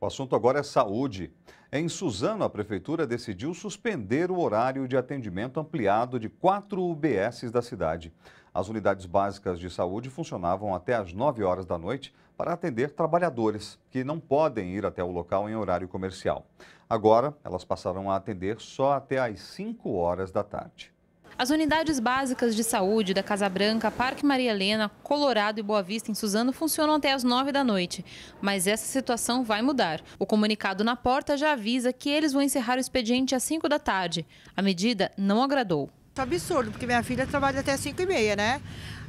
O assunto agora é saúde. Em Suzano, a prefeitura decidiu suspender o horário de atendimento ampliado de quatro UBSs da cidade. As unidades básicas de saúde funcionavam até às 9 horas da noite para atender trabalhadores que não podem ir até o local em horário comercial. Agora, elas passarão a atender só até às 5 horas da tarde. As unidades básicas de saúde da Casa Branca, Parque Maria Helena, Colorado e Boa Vista em Suzano funcionam até as 9 da noite, mas essa situação vai mudar. O comunicado na porta já avisa que eles vão encerrar o expediente às 5 da tarde. A medida não agradou. É absurdo, porque minha filha trabalha até 5 e meia, né?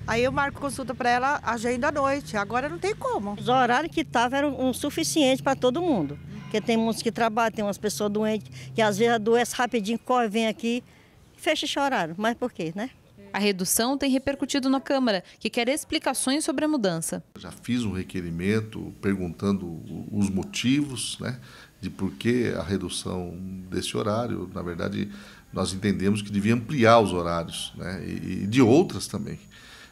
Aí eu marco consulta para ela, agenda à noite. Agora não tem como. Os horários que estavam eram um suficiente para todo mundo. Porque tem muitos que trabalham, tem umas pessoas doentes, que às vezes adoece rapidinho, corre, vem aqui. Fecha esse horário, mas por quê, né? A redução tem repercutido na Câmara, que quer explicações sobre a mudança. Já fiz um requerimento perguntando os motivos né, de por que a redução desse horário. Na verdade, nós entendemos que devia ampliar os horários né, e de outras também.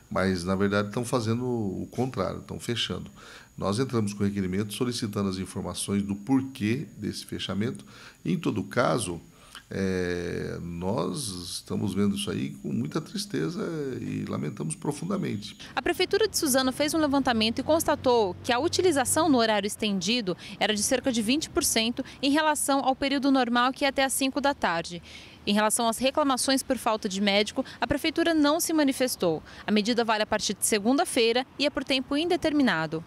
Mas, na verdade, estão fazendo o contrário, estão fechando. Nós entramos com o requerimento solicitando as informações do porquê desse fechamento. Em todo caso, é, nós estamos vendo isso aí com muita tristeza e lamentamos profundamente. A Prefeitura de Suzano fez um levantamento e constatou que a utilização no horário estendido era de cerca de 20% em relação ao período normal, que é até às 5 da tarde. Em relação às reclamações por falta de médico, a Prefeitura não se manifestou. A medida vale a partir de segunda-feira e é por tempo indeterminado.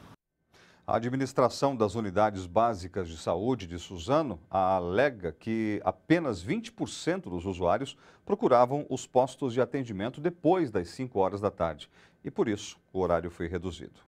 A administração das unidades básicas de saúde de Suzano alega que apenas 20% dos usuários procuravam os postos de atendimento depois das 5 horas da tarde e, por isso, o horário foi reduzido.